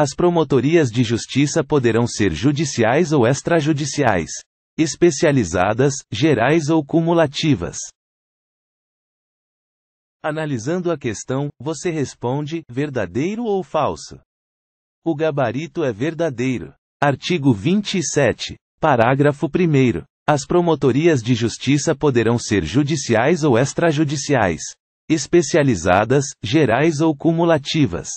As promotorias de justiça poderão ser judiciais ou extrajudiciais, especializadas, gerais ou cumulativas. Analisando a questão, você responde: verdadeiro ou falso? O gabarito é verdadeiro. Artigo 27. Parágrafo 1. As promotorias de justiça poderão ser judiciais ou extrajudiciais, especializadas, gerais ou cumulativas.